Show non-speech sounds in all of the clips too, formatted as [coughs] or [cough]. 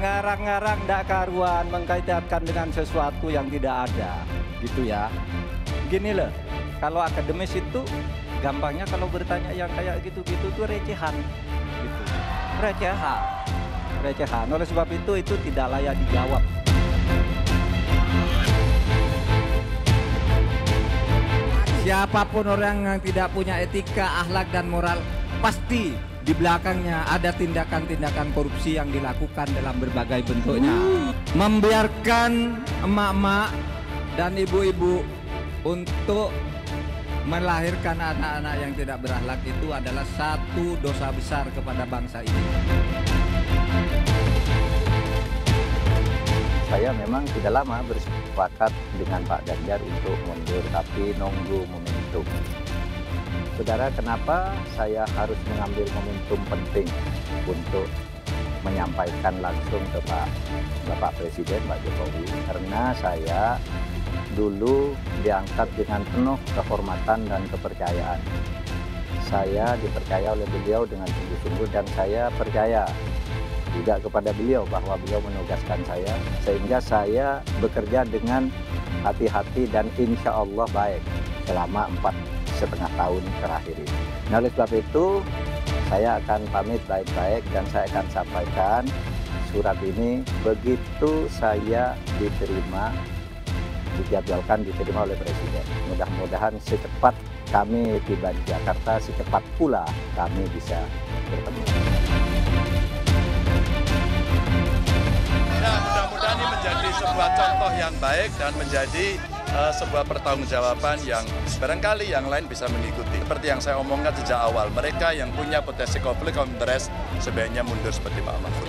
ngarang-ngarang tidak karuan mengkaitkan dengan sesuatu yang tidak ada gitu ya gini loh kalau akademis itu gampangnya kalau bertanya yang kayak gitu-gitu tuh recehan gitu recehan recehan oleh sebab itu itu tidak layak dijawab siapapun orang yang tidak punya etika, akhlak dan moral pasti di belakangnya ada tindakan-tindakan korupsi yang dilakukan dalam berbagai bentuknya. Hmm. Membiarkan emak-emak dan ibu-ibu untuk melahirkan anak-anak yang tidak berahlak itu adalah satu dosa besar kepada bangsa ini. Saya memang tidak lama bersepakat dengan Pak Ganjar untuk mundur, tapi nunggu momentum. Saudara, kenapa saya harus mengambil momentum penting untuk menyampaikan langsung ke Pak Bapak Presiden Pak Jokowi? Karena saya dulu diangkat dengan penuh kehormatan dan kepercayaan. Saya dipercaya oleh beliau dengan sungguh-sungguh dan saya percaya tidak kepada beliau bahwa beliau menugaskan saya sehingga saya bekerja dengan hati-hati dan insya Allah baik selama empat setengah tahun terakhir ini. Nah, oleh sebab itu, saya akan pamit baik-baik dan saya akan sampaikan surat ini begitu saya diterima, dijadwalkan diterima oleh Presiden. Mudah-mudahan secepat kami tiba di Jakarta, secepat pula kami bisa bertemu. Nah, mudah-mudahan ini menjadi sebuah contoh yang baik dan menjadi uh, sebuah pertanggungjawaban yang barangkali yang lain bisa mengikuti. Seperti yang saya omongkan sejak awal, mereka yang punya potensi konflik of interest sebaiknya mundur seperti Pak Mahfud.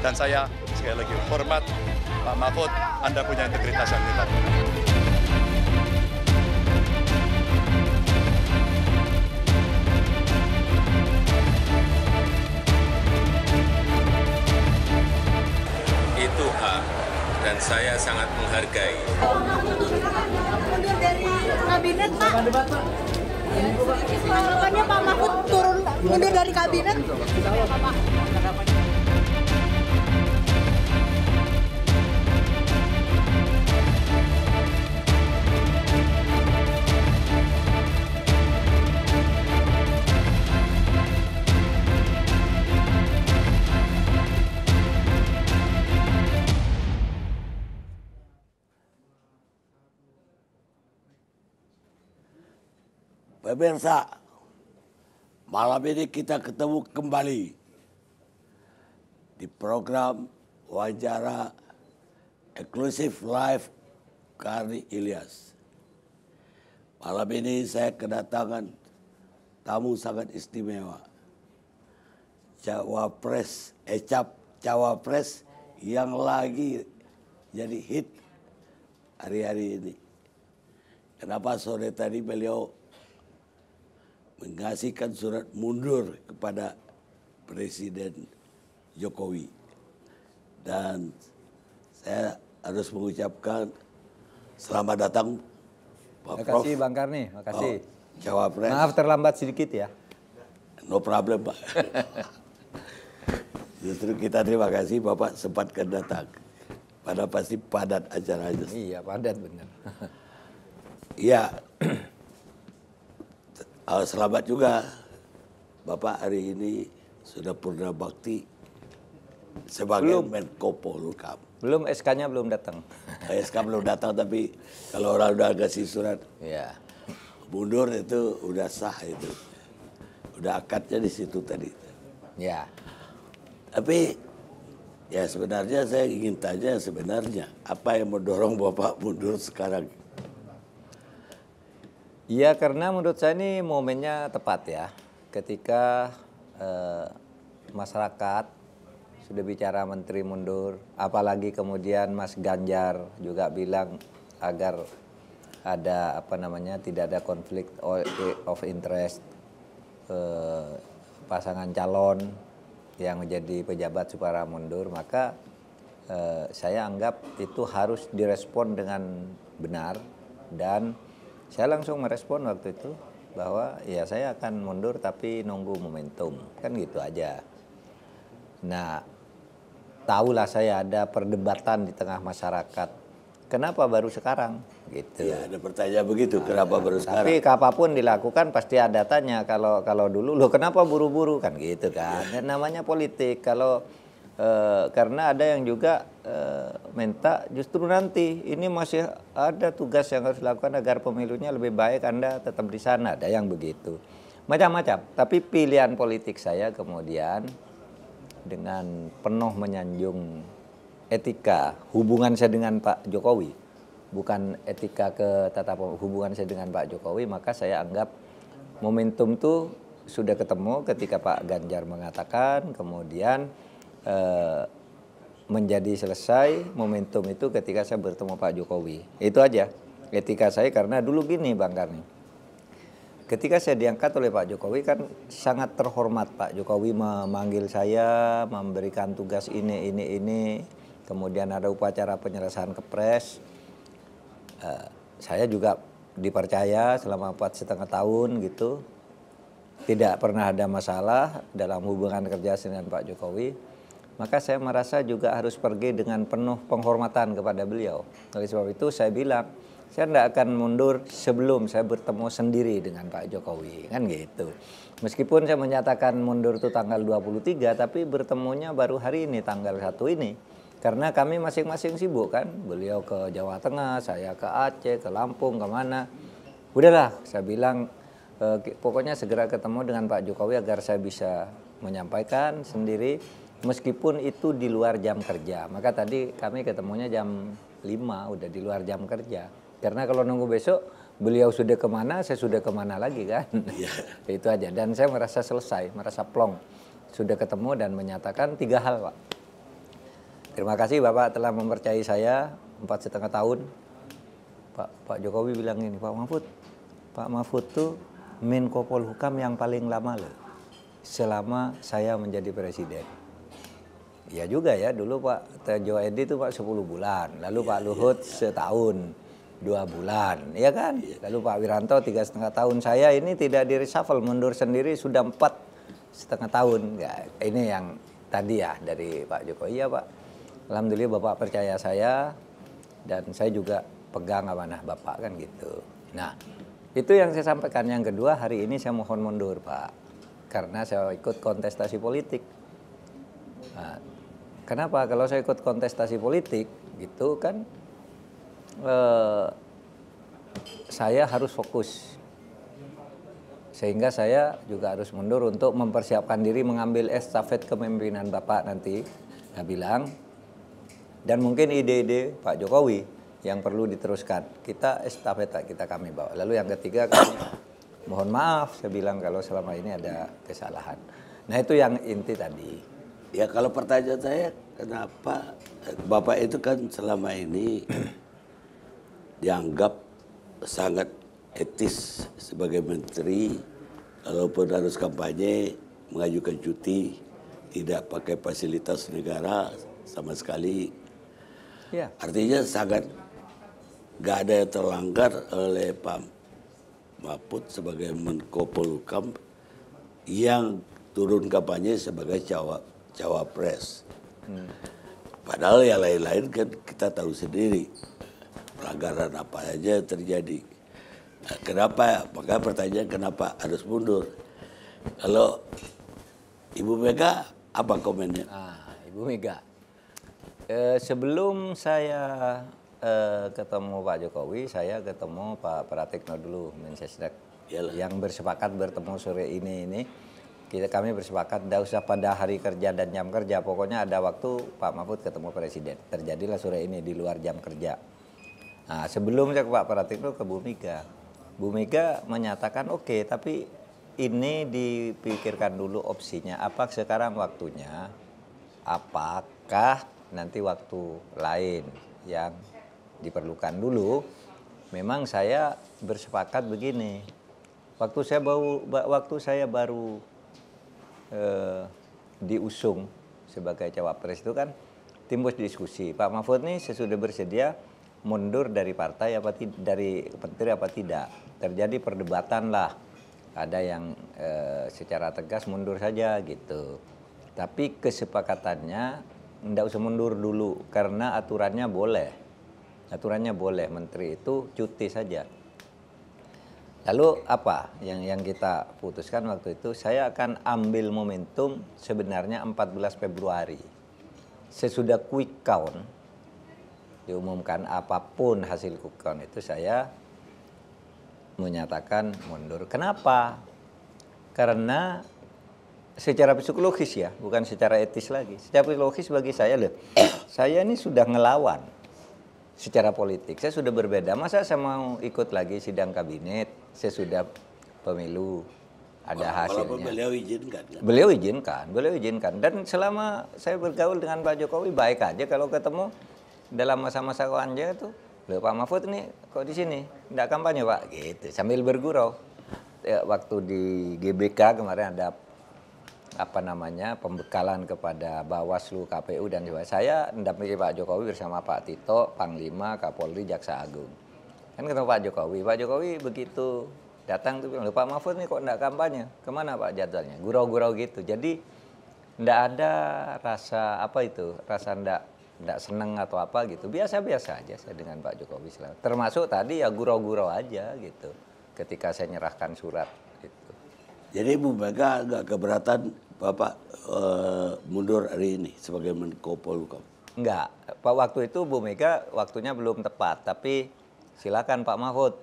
Dan saya sekali lagi hormat Pak Mahfud, Anda punya integritas yang hebat. Itu hak dan saya sangat menghargai. Mundur dari kabinet, Pak. Harapannya Pak Mahfud turun mundur dari kabinet. Pemirsa, eh, malam ini kita ketemu kembali di program wawancara eksklusif live Kari Ilyas. Malam ini saya kedatangan tamu sangat istimewa. Cawapres, Ecap eh, Cawapres yang lagi jadi hit hari-hari ini. Kenapa sore tadi beliau mengasihkan surat mundur kepada Presiden Jokowi. Dan saya harus mengucapkan selamat datang Pak Terima kasih Bang Karni, makasih. Oh, Pres. Maaf terlambat sedikit ya. No problem Pak. [laughs] Justru kita terima kasih Bapak sempatkan datang. Padahal pasti padat acara aja. Iya padat benar. [laughs] Iya uh, selamat juga Bapak hari ini sudah purna bakti sebagai belum. Menko Polhukam. Belum SK-nya belum datang. Nah, SK belum datang tapi kalau orang udah kasih surat. Ya. Mundur itu udah sah itu. Udah akadnya di situ tadi. Ya. Tapi ya sebenarnya saya ingin tanya sebenarnya apa yang mendorong Bapak mundur sekarang? Iya, karena menurut saya ini momennya tepat ya, ketika eh, masyarakat sudah bicara menteri mundur, apalagi kemudian Mas Ganjar juga bilang agar ada apa namanya tidak ada konflik of interest eh, pasangan calon yang menjadi pejabat supaya mundur, maka eh, saya anggap itu harus direspon dengan benar dan saya langsung merespon waktu itu bahwa ya saya akan mundur tapi nunggu momentum. Kan gitu aja. Nah, tahulah saya ada perdebatan di tengah masyarakat. Kenapa baru sekarang? Gitu. Ya, ada pertanyaan begitu. Nah, kenapa baru tapi sekarang? Tapi apapun dilakukan pasti ada tanya. Kalau kalau dulu, loh kenapa buru-buru kan gitu kan? Ya. Namanya politik. Kalau e, karena ada yang juga e, minta justru nanti ini masih ada tugas yang harus dilakukan agar pemilunya lebih baik Anda tetap di sana ada yang begitu macam-macam tapi pilihan politik saya kemudian dengan penuh menyanjung etika hubungan saya dengan Pak Jokowi bukan etika ke tata hubungan saya dengan Pak Jokowi maka saya anggap momentum itu sudah ketemu ketika Pak Ganjar mengatakan kemudian eh, menjadi selesai momentum itu ketika saya bertemu Pak Jokowi. Itu aja ketika saya karena dulu gini Bang Karni. Ketika saya diangkat oleh Pak Jokowi kan sangat terhormat Pak Jokowi memanggil saya, memberikan tugas ini ini ini. Kemudian ada upacara penyelesaian kepres. Uh, saya juga dipercaya selama empat setengah tahun gitu. Tidak pernah ada masalah dalam hubungan kerja dengan Pak Jokowi maka saya merasa juga harus pergi dengan penuh penghormatan kepada beliau. Oleh sebab itu saya bilang, saya tidak akan mundur sebelum saya bertemu sendiri dengan Pak Jokowi, kan gitu. Meskipun saya menyatakan mundur itu tanggal 23, tapi bertemunya baru hari ini, tanggal 1 ini. Karena kami masing-masing sibuk kan, beliau ke Jawa Tengah, saya ke Aceh, ke Lampung, kemana. Udahlah, saya bilang eh, pokoknya segera ketemu dengan Pak Jokowi agar saya bisa menyampaikan sendiri meskipun itu di luar jam kerja. Maka tadi kami ketemunya jam 5 udah di luar jam kerja. Karena kalau nunggu besok beliau sudah kemana, saya sudah kemana lagi kan. Yeah. [laughs] itu aja. Dan saya merasa selesai, merasa plong. Sudah ketemu dan menyatakan tiga hal Pak. Terima kasih Bapak telah mempercayai saya empat setengah tahun. Pak, Pak Jokowi bilang ini, Pak Mahfud, Pak Mahfud tuh Menko Polhukam yang paling lama loh selama saya menjadi presiden. Iya juga ya dulu Pak Tejo Edi itu Pak 10 bulan, lalu ya, Pak iya. Luhut ya. setahun dua bulan, ya kan? Ya. Lalu Pak Wiranto tiga setengah tahun. Saya ini tidak di reshuffle, mundur sendiri sudah empat setengah tahun. Ya, ini yang tadi ya dari Pak Jokowi ya Pak. Alhamdulillah Bapak percaya saya dan saya juga pegang amanah Bapak kan gitu. Nah, itu yang saya sampaikan. Yang kedua hari ini saya mohon mundur Pak. Karena saya ikut kontestasi politik. Nah, Kenapa? Kalau saya ikut kontestasi politik gitu kan eh, saya harus fokus. Sehingga saya juga harus mundur untuk mempersiapkan diri mengambil estafet kepemimpinan Bapak nanti. Saya bilang dan mungkin ide-ide Pak Jokowi yang perlu diteruskan. Kita estafet kita kami bawa. Lalu yang ketiga kami mohon maaf saya bilang kalau selama ini ada kesalahan. Nah itu yang inti tadi. Ya kalau pertanyaan saya kenapa Bapak itu kan selama ini [clears throat] dianggap sangat etis sebagai menteri walaupun harus kampanye mengajukan cuti tidak pakai fasilitas negara sama sekali. Ya. Artinya sangat nggak ada yang terlanggar oleh Pak Mahfud sebagai Menko Polhukam yang turun kampanye sebagai cawap cawapres. Hmm. Padahal ya lain-lain kan kita tahu sendiri pelanggaran apa aja terjadi. Nah, kenapa? Maka pertanyaan kenapa harus mundur? Kalau Ibu Mega apa komennya? Ah, Ibu Mega. Eh, sebelum saya eh, ketemu Pak Jokowi, saya ketemu Pak Pratikno dulu Mensesnek yang bersepakat bertemu sore ini ini kita kami bersepakat tidak usah pada hari kerja dan jam kerja pokoknya ada waktu Pak Mahfud ketemu presiden terjadilah sore ini di luar jam kerja nah, sebelum saya ke Pak Pratikno ke Bu Mega Bu Mega menyatakan oke okay, tapi ini dipikirkan dulu opsinya apa sekarang waktunya apakah nanti waktu lain yang diperlukan dulu memang saya bersepakat begini waktu saya baru waktu saya baru eh, diusung sebagai cawapres itu kan timbul diskusi. Pak Mahfud ini sesudah bersedia mundur dari partai apa dari menteri apa tidak. Terjadi perdebatan lah. Ada yang e, secara tegas mundur saja gitu. Tapi kesepakatannya tidak usah mundur dulu karena aturannya boleh. Aturannya boleh menteri itu cuti saja Lalu apa yang yang kita putuskan waktu itu? Saya akan ambil momentum sebenarnya 14 Februari. Sesudah quick count diumumkan apapun hasil quick count itu saya menyatakan mundur. Kenapa? Karena secara psikologis ya, bukan secara etis lagi. Secara psikologis bagi saya loh, saya ini sudah ngelawan secara politik. Saya sudah berbeda. Masa saya mau ikut lagi sidang kabinet? Saya sudah pemilu ada hasilnya. Walaupun beliau izinkan. Kan? Beliau izinkan, beliau izinkan. Dan selama saya bergaul dengan Pak Jokowi baik aja kalau ketemu dalam masa-masa aja tuh, loh Pak Mahfud nih kok di sini, tidak kampanye Pak, gitu sambil bergurau. Ya, waktu di GBK kemarin ada apa namanya pembekalan kepada Bawaslu, KPU dan juga saya mendampingi Pak Jokowi bersama Pak Tito, Panglima, Kapolri, Jaksa Agung. Kan ketemu Pak Jokowi, Pak Jokowi begitu datang tuh bilang, Pak Mahfud nih kok enggak kampanye? Kemana Pak jadwalnya? Gurau-gurau gitu. Jadi enggak ada rasa apa itu, rasa enggak enggak seneng atau apa gitu. Biasa-biasa aja saya dengan Pak Jokowi selalu. Termasuk tadi ya gurau-gurau aja gitu ketika saya nyerahkan surat jadi Bu Mega nggak keberatan Bapak uh, mundur hari ini sebagai Menko Polhukam? Enggak. Pak waktu itu Bu Mega waktunya belum tepat, tapi silakan Pak Mahfud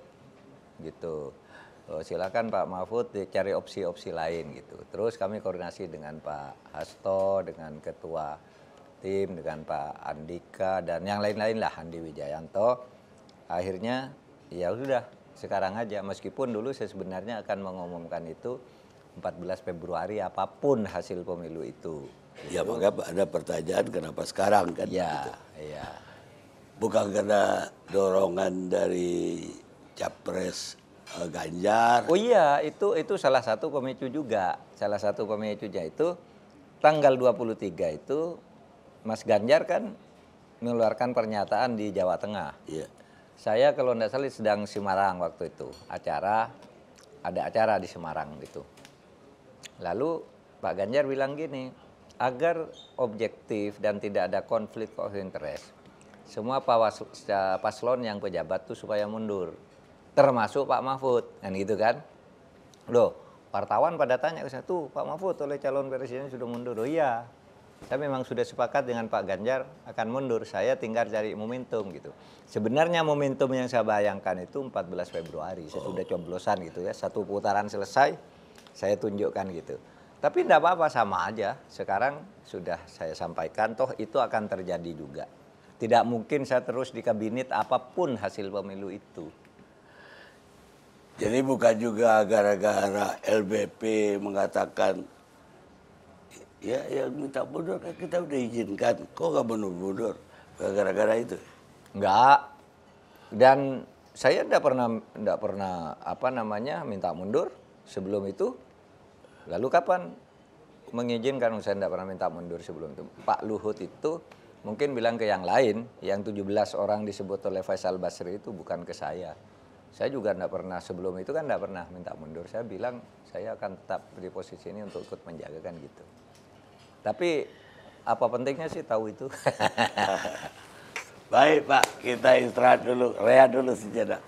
gitu. Oh, silakan Pak Mahfud cari opsi-opsi lain gitu. Terus kami koordinasi dengan Pak Hasto, dengan Ketua Tim, dengan Pak Andika dan yang lain-lain lah Andi Wijayanto. Akhirnya ya sudah sekarang aja meskipun dulu saya sebenarnya akan mengumumkan itu 14 Februari apapun hasil pemilu itu. Ya mengapa gitu. maka ada pertanyaan kenapa sekarang kan? Ya, gitu. ya. Bukan karena dorongan dari capres uh, Ganjar. Oh iya, itu itu salah satu pemicu juga. Salah satu pemicunya itu tanggal 23 itu Mas Ganjar kan mengeluarkan pernyataan di Jawa Tengah. Iya. Saya kalau tidak salah sedang Semarang waktu itu, acara ada acara di Semarang gitu lalu Pak Ganjar bilang gini, agar objektif dan tidak ada konflik of interest, semua paslon yang pejabat tuh supaya mundur, termasuk Pak Mahfud, kan gitu kan? Loh, wartawan pada tanya ke satu, Pak Mahfud oleh calon presiden sudah mundur, oh iya. Saya memang sudah sepakat dengan Pak Ganjar akan mundur, saya tinggal cari momentum gitu. Sebenarnya momentum yang saya bayangkan itu 14 Februari, saya sudah oh. coblosan gitu ya, satu putaran selesai, saya tunjukkan gitu. Tapi tidak apa-apa sama aja. Sekarang sudah saya sampaikan, toh itu akan terjadi juga. Tidak mungkin saya terus di kabinet apapun hasil pemilu itu. Jadi bukan juga gara-gara LBP mengatakan ya yang minta mundur kan kita udah izinkan, kok gak mundur-mundur? Gara-gara itu? Enggak. Dan saya tidak pernah tidak pernah apa namanya minta mundur sebelum itu Lalu kapan mengizinkan saya tidak pernah minta mundur sebelum itu. Pak Luhut itu mungkin bilang ke yang lain, yang 17 orang disebut oleh Faisal Basri itu bukan ke saya. Saya juga tidak pernah sebelum itu kan tidak pernah minta mundur. Saya bilang saya akan tetap di posisi ini untuk ikut menjaga kan gitu. Tapi apa pentingnya sih tahu itu? [laughs] Baik Pak, kita istirahat dulu, rehat dulu sejenak.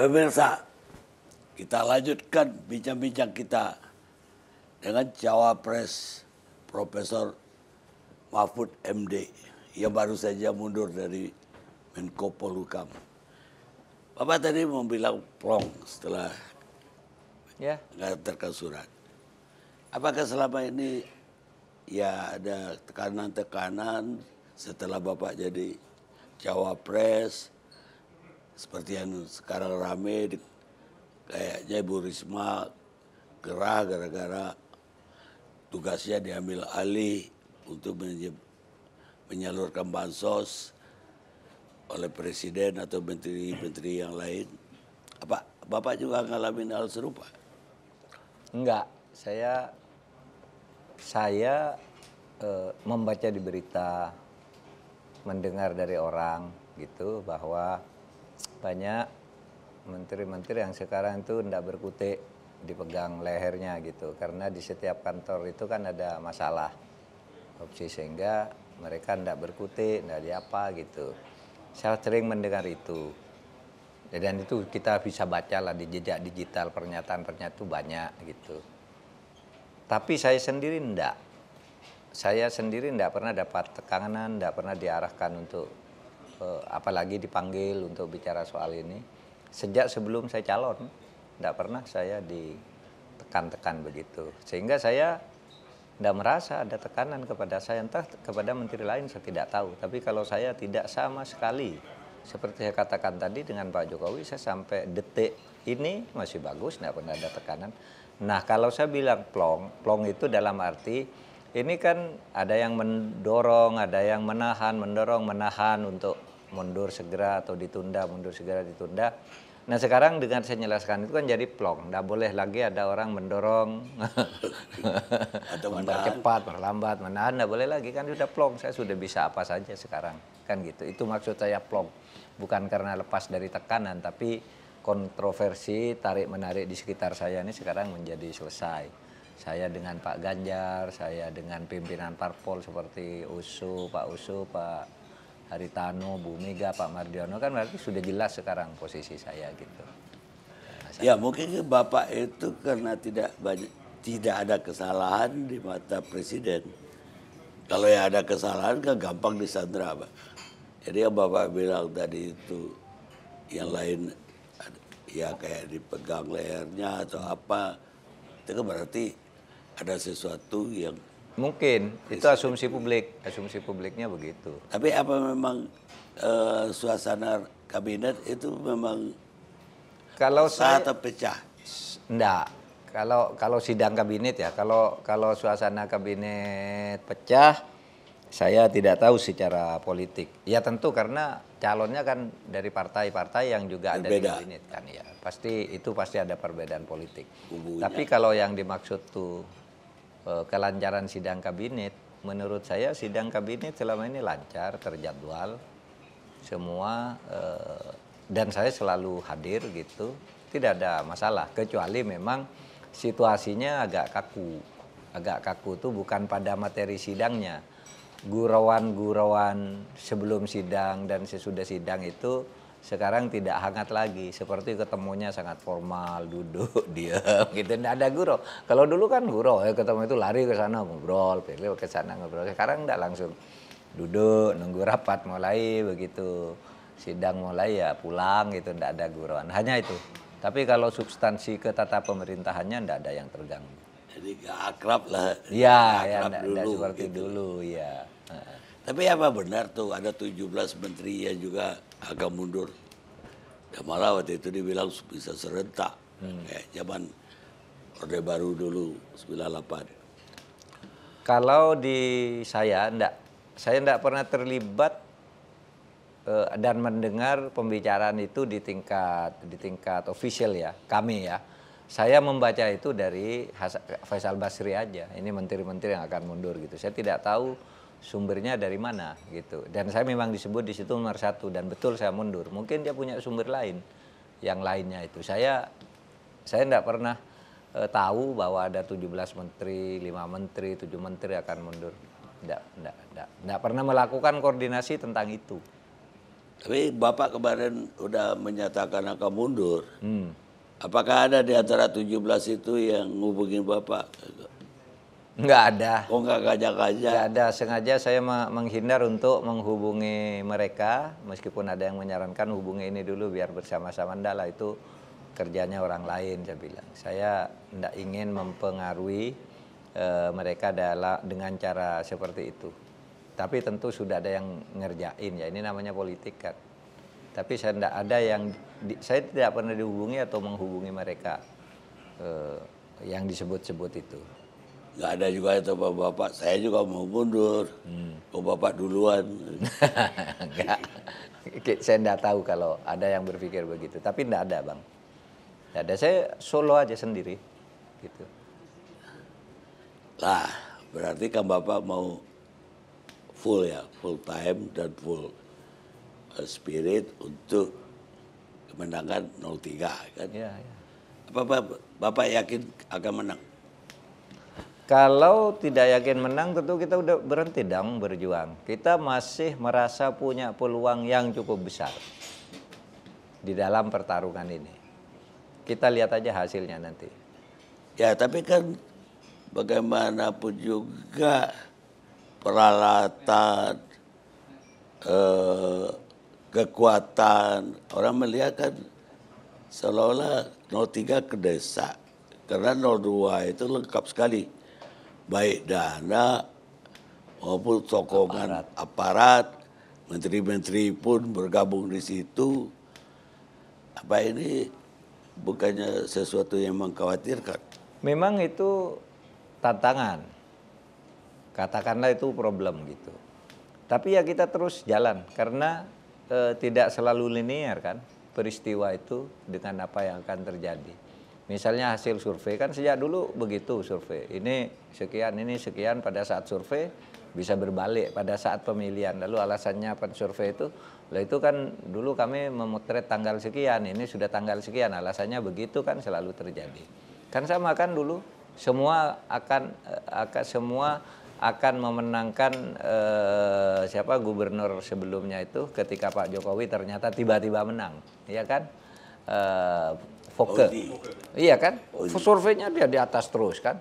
Pemirsa, kita lanjutkan bincang-bincang kita dengan cawapres Profesor Mahfud MD yang baru saja mundur dari Menko Polhukam. Bapak tadi mau bilang plong setelah ya. nggak surat. Apakah selama ini ya ada tekanan-tekanan setelah Bapak jadi cawapres, seperti yang sekarang rame di, kayaknya ibu Risma gerah gara-gara tugasnya diambil alih untuk menyalurkan bansos oleh presiden atau menteri-menteri yang lain. Apa Bapak juga ngalamin hal serupa? Enggak, saya saya e, membaca di berita, mendengar dari orang gitu bahwa banyak menteri-menteri yang sekarang itu tidak berkutik dipegang lehernya gitu karena di setiap kantor itu kan ada masalah opsi sehingga mereka tidak berkutik tidak apa gitu saya sering mendengar itu dan itu kita bisa baca lah di jejak digital pernyataan-pernyataan itu banyak gitu tapi saya sendiri tidak saya sendiri tidak pernah dapat tekanan tidak pernah diarahkan untuk Eh, apalagi dipanggil untuk bicara soal ini sejak sebelum saya calon tidak pernah saya ditekan-tekan begitu sehingga saya tidak merasa ada tekanan kepada saya entah kepada menteri lain saya tidak tahu tapi kalau saya tidak sama sekali seperti saya katakan tadi dengan Pak Jokowi saya sampai detik ini masih bagus tidak pernah ada tekanan nah kalau saya bilang plong plong itu dalam arti ini kan ada yang mendorong ada yang menahan mendorong menahan untuk mundur segera atau ditunda, mundur segera ditunda. Nah sekarang dengan saya jelaskan itu kan jadi plong, tidak boleh lagi ada orang mendorong, [laughs] atau mempercepat, terlambat menahan, tidak boleh lagi kan sudah plong. Saya sudah bisa apa saja sekarang kan gitu. Itu maksud saya plong, bukan karena lepas dari tekanan, tapi kontroversi tarik menarik di sekitar saya ini sekarang menjadi selesai saya dengan Pak Ganjar, saya dengan pimpinan parpol seperti USU, Pak USU, Pak Haritano, Bu Mega, Pak Mardiono kan berarti sudah jelas sekarang posisi saya gitu. Ya mungkin Bapak itu karena tidak banyak tidak ada kesalahan di mata presiden. Kalau yang ada kesalahan kan gampang disandra, Pak. Jadi yang Bapak bilang tadi itu yang lain ya kayak dipegang lehernya atau apa itu kan berarti ada sesuatu yang Mungkin itu asumsi publik, asumsi publiknya begitu. Tapi apa memang uh, suasana kabinet itu memang kalau saya, terpecah Enggak. Kalau kalau sidang kabinet ya, kalau kalau suasana kabinet pecah, saya tidak tahu secara politik. Ya tentu karena calonnya kan dari partai-partai yang juga ada di kabinet kan ya. Pasti itu pasti ada perbedaan politik. Tapi kalau yang dimaksud tuh Eh, kelancaran sidang kabinet, menurut saya sidang kabinet selama ini lancar, terjadwal semua eh, dan saya selalu hadir gitu, tidak ada masalah kecuali memang situasinya agak kaku. Agak kaku itu bukan pada materi sidangnya. Gurauan-gurauan sebelum sidang dan sesudah sidang itu sekarang tidak hangat lagi seperti ketemunya sangat formal duduk [laughs] dia gitu tidak ada guru kalau dulu kan guru ya ketemu itu lari ke sana ngobrol pilih ke sana ngobrol sekarang tidak langsung duduk nunggu rapat mulai begitu sidang mulai ya pulang gitu tidak ada guruan hanya itu tapi kalau substansi ke tata pemerintahannya tidak ada yang terganggu jadi gak akrab lah iya, ya ya seperti gitu. dulu ya tapi apa benar tuh ada 17 menteri yang juga agak mundur. Dan malah waktu itu dibilang bisa serentak. Hmm. Kayak zaman Orde Baru dulu 98. Kalau di saya enggak. Saya enggak pernah terlibat uh, dan mendengar pembicaraan itu di tingkat di tingkat official ya, kami ya. Saya membaca itu dari Faisal Basri aja. Ini menteri-menteri yang akan mundur gitu. Saya tidak tahu sumbernya dari mana gitu. Dan saya memang disebut di situ nomor satu dan betul saya mundur. Mungkin dia punya sumber lain yang lainnya itu. Saya saya tidak pernah e, tahu bahwa ada 17 menteri, 5 menteri, 7 menteri akan mundur. Tidak, tidak, tidak, tidak pernah melakukan koordinasi tentang itu. Tapi Bapak kemarin sudah menyatakan akan mundur. Hmm. Apakah ada di antara 17 itu yang ngubungin Bapak? Nggak ada. Oh nggak ngajak-ngajak? Nggak ada. Sengaja saya menghindar untuk menghubungi mereka, meskipun ada yang menyarankan hubungi ini dulu biar bersama-sama. Nggak lah itu kerjanya orang lain saya bilang. Saya nggak ingin mempengaruhi e, mereka dalam dengan cara seperti itu. Tapi tentu sudah ada yang ngerjain ya. Ini namanya politik kan. Tapi saya tidak ada yang di, saya tidak pernah dihubungi atau menghubungi mereka eh, yang disebut-sebut itu nggak ada juga itu bapak, bapak saya juga mau mundur hmm. bapak duluan [laughs] nggak saya nggak tahu kalau ada yang berpikir begitu tapi nggak ada bang nggak ada saya solo aja sendiri gitu lah berarti kan bapak mau full ya full time dan full eh, spirit untuk kemenangan 03 kan ya, ya. apa bapak, bapak yakin akan menang kalau tidak yakin menang tentu kita udah berhenti dong berjuang. Kita masih merasa punya peluang yang cukup besar di dalam pertarungan ini. Kita lihat aja hasilnya nanti. Ya, tapi kan bagaimanapun juga peralatan eh, kekuatan orang melihat kan seolah-olah 03 ke desa karena 02 itu lengkap sekali baik dana maupun sokongan aparat, aparat menteri-menteri pun bergabung di situ. Apa ini bukannya sesuatu yang mengkhawatirkan? Memang itu tantangan. Katakanlah itu problem gitu. Tapi ya kita terus jalan karena e, tidak selalu linear kan peristiwa itu dengan apa yang akan terjadi. Misalnya hasil survei kan sejak dulu begitu survei. Ini sekian, ini sekian pada saat survei bisa berbalik pada saat pemilihan. Lalu alasannya apa survei itu? lalu itu kan dulu kami memotret tanggal sekian, ini sudah tanggal sekian. Alasannya begitu kan selalu terjadi. Kan sama kan dulu semua akan eh, akan semua akan memenangkan eh, siapa gubernur sebelumnya itu ketika Pak Jokowi ternyata tiba-tiba menang, ya kan? Eh, fokus, Iya kan? Odi. Surveinya dia di atas terus kan.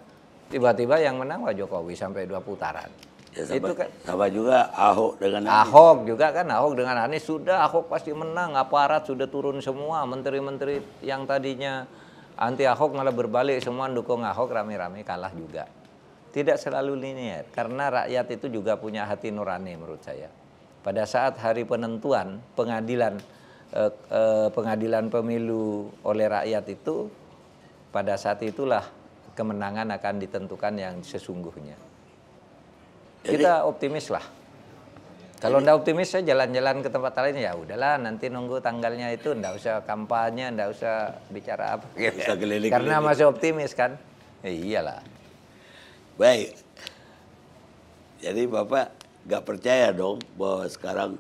Tiba-tiba yang menang Pak Jokowi sampai dua putaran. Ya, sama, itu kan sama juga Ahok dengan Anies. Ahok juga kan Ahok dengan Anies sudah Ahok pasti menang aparat sudah turun semua menteri-menteri yang tadinya anti Ahok malah berbalik semua dukung Ahok rame-rame kalah juga tidak selalu linier karena rakyat itu juga punya hati nurani menurut saya pada saat hari penentuan pengadilan eh, eh, pengadilan pemilu oleh rakyat itu pada saat itulah kemenangan akan ditentukan yang sesungguhnya. Jadi, Kita optimis lah. Kalau ndak optimis saya jalan-jalan ke tempat lain ya udahlah nanti nunggu tanggalnya itu ndak usah kampanye ndak usah bicara apa Ya, Usah keliling, Karena masih optimis kan. Ya, iyalah. Baik. Jadi Bapak nggak percaya dong bahwa sekarang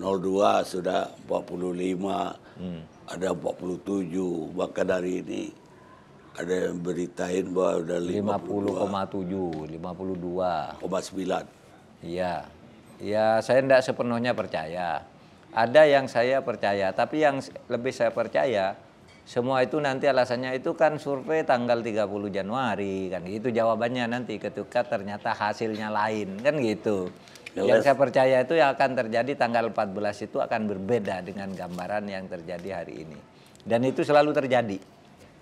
02 sudah 45 hmm. ada 47 bahkan dari ini ada yang beritain bahwa udah 50,7 52,9 iya ya saya tidak sepenuhnya percaya ada yang saya percaya tapi yang lebih saya percaya semua itu nanti alasannya itu kan survei tanggal 30 Januari kan itu jawabannya nanti ketika ternyata hasilnya lain kan gitu yang saya percaya itu yang akan terjadi tanggal 14 itu akan berbeda dengan gambaran yang terjadi hari ini. Dan itu selalu terjadi.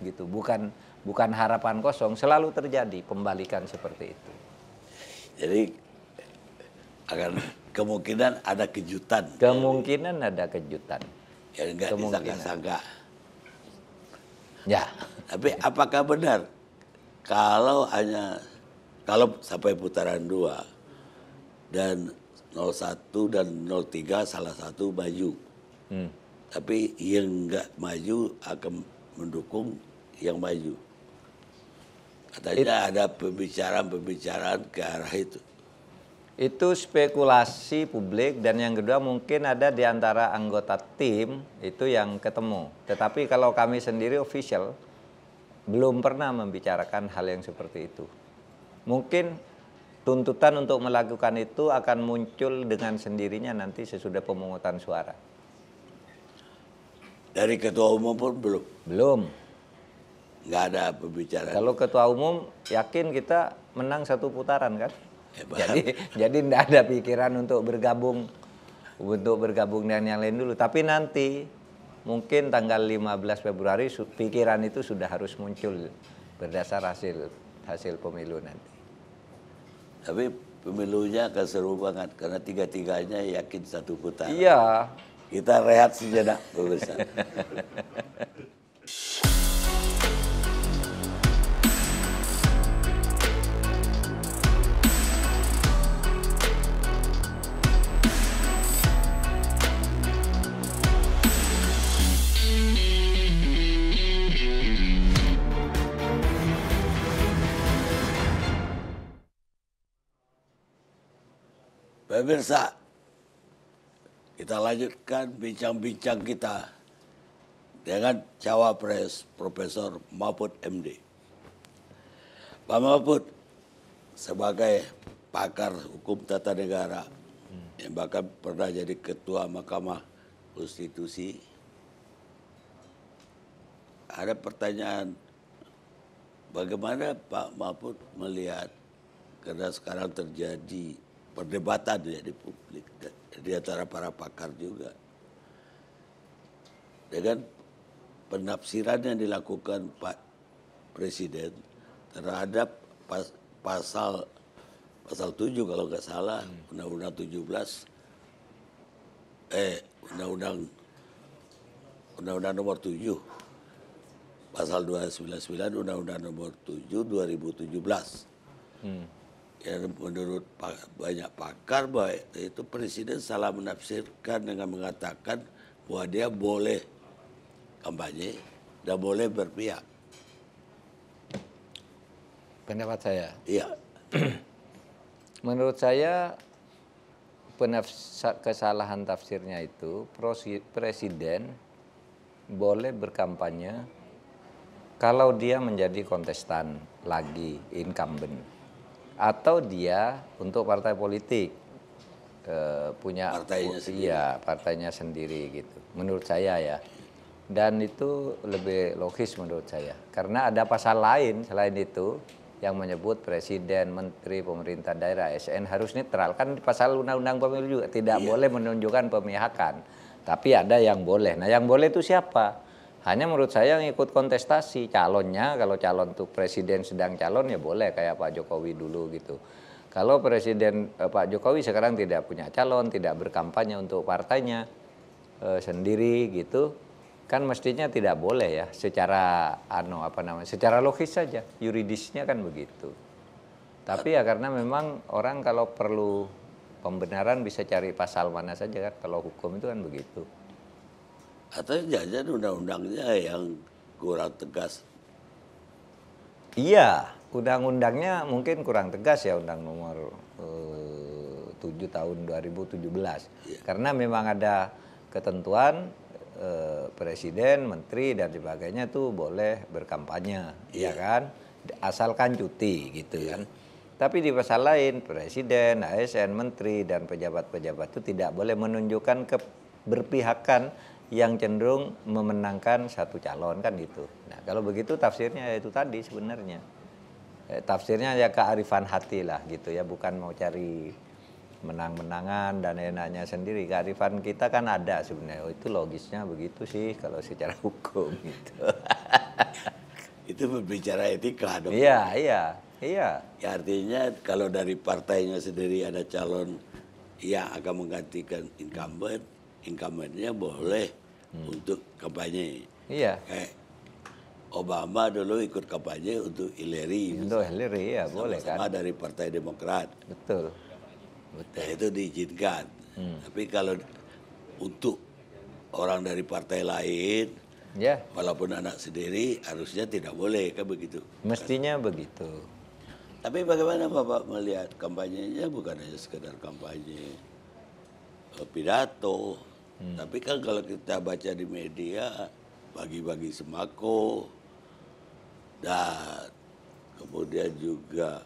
Gitu. Bukan bukan harapan kosong, selalu terjadi pembalikan seperti itu. Jadi akan kemungkinan ada kejutan. Kemungkinan ada kejutan. Ya enggak disangka-sangka. Ya. Tapi apakah benar kalau hanya kalau sampai putaran dua dan 01 dan 03 salah satu maju. Hmm. Tapi yang nggak maju akan mendukung yang maju. Katanya It, ada pembicaraan-pembicaraan ke arah itu. Itu spekulasi publik dan yang kedua mungkin ada di antara anggota tim itu yang ketemu. Tetapi kalau kami sendiri official belum pernah membicarakan hal yang seperti itu. Mungkin tuntutan untuk melakukan itu akan muncul dengan sendirinya nanti sesudah pemungutan suara. Dari ketua umum pun belum. Belum. Nggak ada pembicaraan. Kalau ketua umum yakin kita menang satu putaran kan? Ya, Jadi jadi tidak ada pikiran untuk bergabung untuk bergabung dengan yang lain dulu. Tapi nanti mungkin tanggal 15 Februari pikiran itu sudah harus muncul berdasar hasil hasil pemilu nanti. Tapi pemilunya akan seru banget karena tiga-tiganya yakin satu putaran. Iya. Kita rehat sejenak pemirsa. [laughs] Pemirsa, kita lanjutkan bincang-bincang kita dengan cawapres Profesor Mahfud MD. Pak Mahfud sebagai pakar hukum tata negara yang bahkan pernah jadi ketua Mahkamah Konstitusi. Ada pertanyaan bagaimana Pak Mahfud melihat karena sekarang terjadi perdebatan ya di publik di antara para pakar juga dengan ya penafsiran yang dilakukan Pak Presiden terhadap pas, pasal pasal 7 kalau nggak salah hmm. undang-undang 17 eh undang-undang undang-undang nomor 7 pasal 299 undang-undang nomor 7 2017 hmm ya menurut banyak pakar bahwa itu presiden salah menafsirkan dengan mengatakan bahwa dia boleh kampanye dan boleh berpihak. Pendapat saya. Iya. [clears throat] menurut saya kesalahan tafsirnya itu presiden boleh berkampanye kalau dia menjadi kontestan lagi incumbent atau dia untuk partai politik e, punya partainya iya, sendiri. Iya, partainya sendiri gitu. Menurut saya ya. Dan itu lebih logis menurut saya. Karena ada pasal lain selain itu yang menyebut presiden, menteri, pemerintah daerah, SN harus netral. Kan pasal undang-undang pemilu juga tidak iya. boleh menunjukkan pemihakan. Tapi ada yang boleh. Nah, yang boleh itu siapa? Hanya menurut saya yang ikut kontestasi calonnya, kalau calon tuh presiden sedang calon ya boleh kayak Pak Jokowi dulu gitu. Kalau presiden eh, Pak Jokowi sekarang tidak punya calon, tidak berkampanye untuk partainya eh, sendiri gitu, kan mestinya tidak boleh ya secara ano apa namanya, secara logis saja, yuridisnya kan begitu. Tapi ya karena memang orang kalau perlu pembenaran bisa cari pasal mana saja kan kalau hukum itu kan begitu atau jajan undang-undangnya yang kurang tegas iya undang-undangnya mungkin kurang tegas ya undang nomor eh, 7 tahun 2017 iya. karena memang ada ketentuan eh, presiden, menteri dan sebagainya itu boleh berkampanye, ya iya. kan? Asalkan cuti gitu iya. kan. Tapi di pasal lain presiden, ASN, menteri dan pejabat-pejabat itu tidak boleh menunjukkan keberpihakan yang cenderung memenangkan satu calon kan gitu. Nah kalau begitu tafsirnya ya itu tadi sebenarnya eh, tafsirnya ya kearifan hati lah gitu ya bukan mau cari menang-menangan dan enaknya sendiri kearifan kita kan ada sebenarnya oh, itu logisnya begitu sih kalau secara [laughs] hukum gitu [laughs] itu berbicara etika dong iya iya iya ya artinya kalau dari partainya sendiri ada calon yang akan menggantikan incumbent incumbentnya boleh hmm. untuk kampanye. Iya. Kayak Obama dulu ikut kampanye untuk Hillary. Untuk Hillary ya sama -sama boleh kan. Sama dari Partai Demokrat. Betul. Betul. Nah, itu diizinkan. Hmm. Tapi kalau untuk orang dari partai lain, ya. walaupun anak sendiri harusnya tidak boleh kan begitu. Mestinya kan? begitu. Tapi bagaimana Bapak melihat kampanyenya bukan hanya sekedar kampanye eh, pidato, Hmm. Tapi kan kalau kita baca di media bagi-bagi sembako dan kemudian juga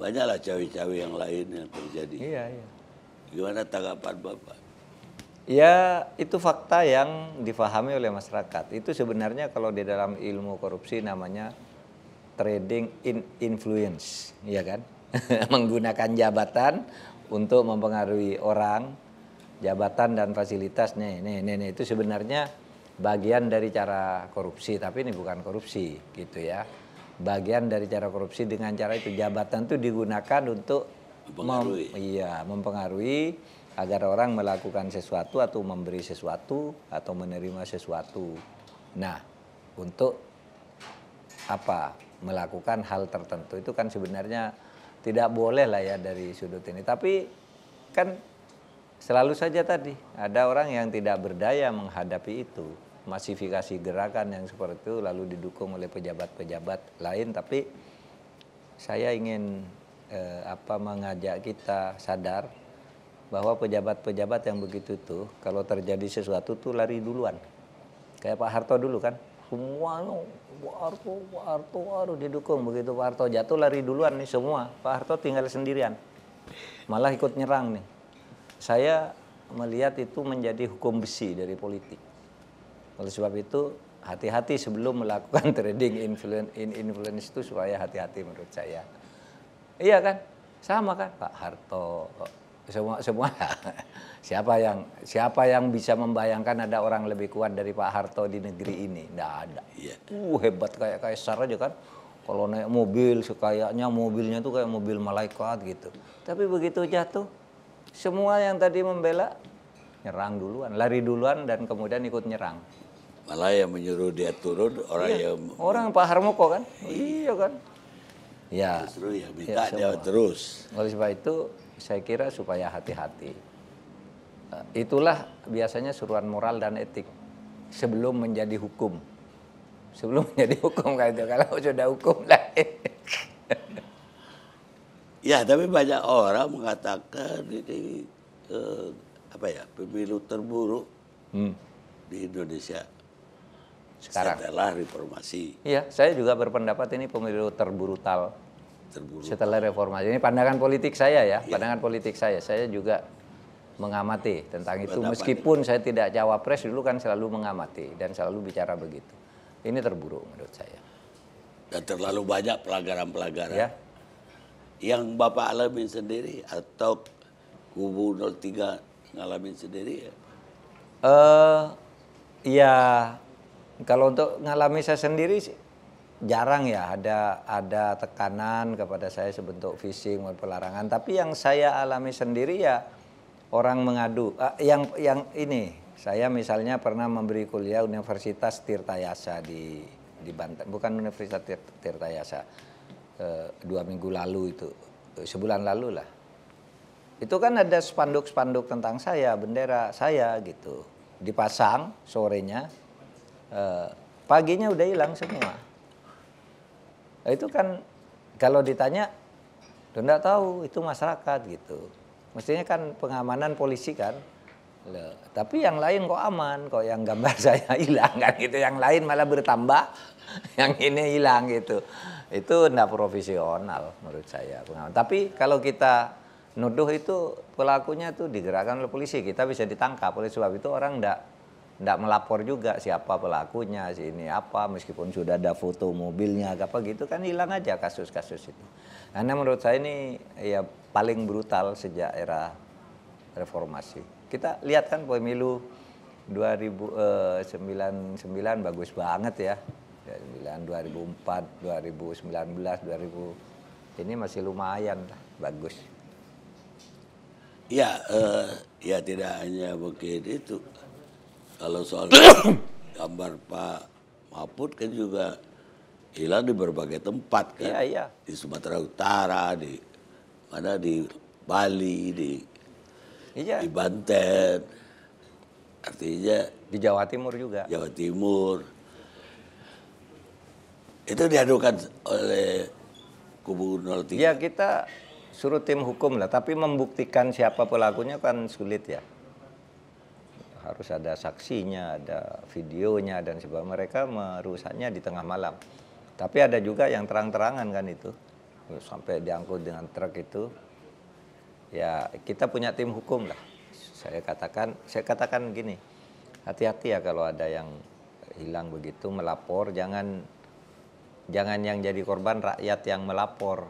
banyaklah cawe-cawe yang lain yang terjadi. Iya, iya. Gimana tanggapan Bapak? Ya, itu fakta yang difahami oleh masyarakat. Itu sebenarnya kalau di dalam ilmu korupsi namanya trading in influence, ya kan? [laughs] Menggunakan jabatan untuk mempengaruhi orang jabatan dan fasilitas nih, nih, nih, nih itu sebenarnya bagian dari cara korupsi, tapi ini bukan korupsi gitu ya. Bagian dari cara korupsi dengan cara itu jabatan itu digunakan untuk mempengaruhi. Mem, iya, mempengaruhi agar orang melakukan sesuatu atau memberi sesuatu atau menerima sesuatu. Nah, untuk apa? Melakukan hal tertentu itu kan sebenarnya tidak boleh lah ya dari sudut ini. Tapi kan Selalu saja tadi ada orang yang tidak berdaya menghadapi itu, masifikasi gerakan yang seperti itu lalu didukung oleh pejabat-pejabat lain tapi saya ingin eh, apa mengajak kita sadar bahwa pejabat-pejabat yang begitu tuh kalau terjadi sesuatu tuh lari duluan. Kayak Pak Harto dulu kan, semua Pak Harto, Pak Harto, harus didukung. Begitu Pak Harto jatuh lari duluan nih semua. Pak Harto tinggal sendirian. Malah ikut nyerang nih. Saya melihat itu menjadi hukum besi dari politik. Oleh sebab itu hati-hati sebelum melakukan [laughs] trading influence, in influence itu supaya hati-hati menurut saya. Iya kan? Sama kan Pak Harto semua semua [laughs] siapa yang siapa yang bisa membayangkan ada orang lebih kuat dari Pak Harto di negeri ini tidak ada iya. uh hebat kayak kaisar aja kan kalau naik mobil sekayaknya mobilnya tuh kayak mobil malaikat gitu tapi begitu jatuh semua yang tadi membela nyerang duluan, lari duluan dan kemudian ikut nyerang. Malah yang menyuruh dia turun orang iya. yang orang Pak Harmoko kan? Oh, iya. iya kan? Ya. Justru ya minta ya, dia terus. Oleh sebab itu saya kira supaya hati-hati. Eh, itulah biasanya suruhan moral dan etik sebelum menjadi hukum. Sebelum [laughs] menjadi hukum kayak itu kalau sudah hukum lah. [laughs] Ya, tapi banyak orang mengatakan ini eh, apa ya pemilu terburuk hmm. di Indonesia sekarang setelah reformasi. Iya, saya juga berpendapat ini pemilu terburutal. terburu Setelah reformasi ini pandangan politik saya ya, ya. pandangan politik saya. Saya juga mengamati tentang Sebab itu meskipun ini. saya tidak cawapres dulu kan selalu mengamati dan selalu bicara begitu. Ini terburuk menurut saya. Dan terlalu banyak pelanggaran-pelanggaran. Ya yang Bapak alamin sendiri atau kubu 03 ngalamin sendiri? Uh, ya eh, iya, kalau untuk ngalami saya sendiri sih jarang ya ada ada tekanan kepada saya sebentuk fisik maupun pelarangan tapi yang saya alami sendiri ya orang mengadu uh, yang yang ini saya misalnya pernah memberi kuliah Universitas Tirtayasa di di Banten bukan Universitas Tirtayasa Eh, dua minggu lalu itu eh, sebulan lalu lah itu kan ada spanduk-spanduk tentang saya bendera saya gitu dipasang sorenya eh, paginya udah hilang semua itu kan kalau ditanya tidak tahu itu masyarakat gitu mestinya kan pengamanan polisi kan Loh, tapi yang lain kok aman, kok yang gambar [laughs] saya hilang kan gitu, yang lain malah bertambah, [laughs] yang ini hilang gitu itu tidak profesional menurut saya pengaman. Tapi kalau kita nuduh itu pelakunya itu digerakkan oleh polisi, kita bisa ditangkap. Oleh sebab itu orang tidak tidak melapor juga siapa pelakunya, si ini apa, meskipun sudah ada foto mobilnya, apa gitu kan hilang aja kasus-kasus itu. Karena menurut saya ini ya paling brutal sejak era reformasi. Kita lihat kan pemilu 2099 eh, bagus banget ya. 2009, 2004, 2019, 2000 ini masih lumayan lah, bagus. Ya, uh, ya tidak hanya begitu itu. Kalau soal [coughs] gambar Pak Mahfud kan juga hilang di berbagai tempat kan. Ya, ya. Di Sumatera Utara, di mana di Bali, di ya. di Banten. Artinya di Jawa Timur juga. Jawa Timur itu diadukan oleh kubu 03. Ya kita suruh tim hukum lah, tapi membuktikan siapa pelakunya kan sulit ya. Harus ada saksinya, ada videonya dan sebagainya. Mereka merusaknya di tengah malam. Tapi ada juga yang terang-terangan kan itu. Sampai diangkut dengan truk itu. Ya, kita punya tim hukum lah. Saya katakan, saya katakan gini. Hati-hati ya kalau ada yang hilang begitu melapor jangan jangan yang jadi korban rakyat yang melapor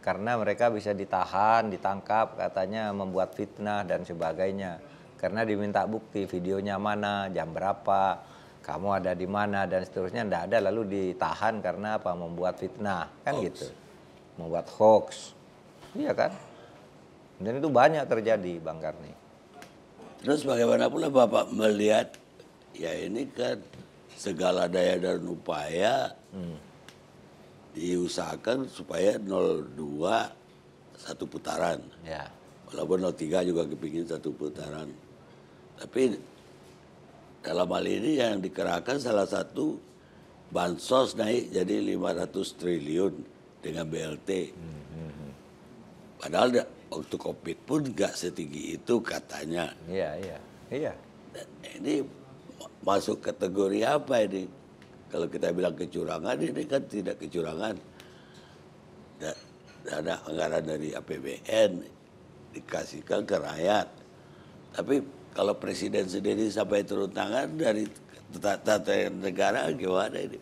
karena mereka bisa ditahan, ditangkap, katanya membuat fitnah dan sebagainya. Karena diminta bukti videonya mana, jam berapa, kamu ada di mana dan seterusnya tidak ada lalu ditahan karena apa? Membuat fitnah kan hoax. gitu, membuat hoax, iya kan? Dan itu banyak terjadi Bang Karni. Terus bagaimana pula Bapak melihat ya ini kan segala daya dan upaya hmm diusahakan supaya 02 satu putaran. Ya. Walaupun 03 juga kepingin satu putaran. Tapi dalam hal ini yang dikerahkan salah satu bansos naik jadi 500 triliun dengan BLT. Hmm, hmm, hmm. Padahal waktu COVID pun nggak setinggi itu katanya. Iya, iya. Iya. Ini masuk kategori apa ini? Kalau kita bilang kecurangan, ini kan tidak kecurangan. Dana anggaran dari APBN dikasihkan ke rakyat. Tapi kalau presiden sendiri sampai turun tangan dari tata negara gimana ini?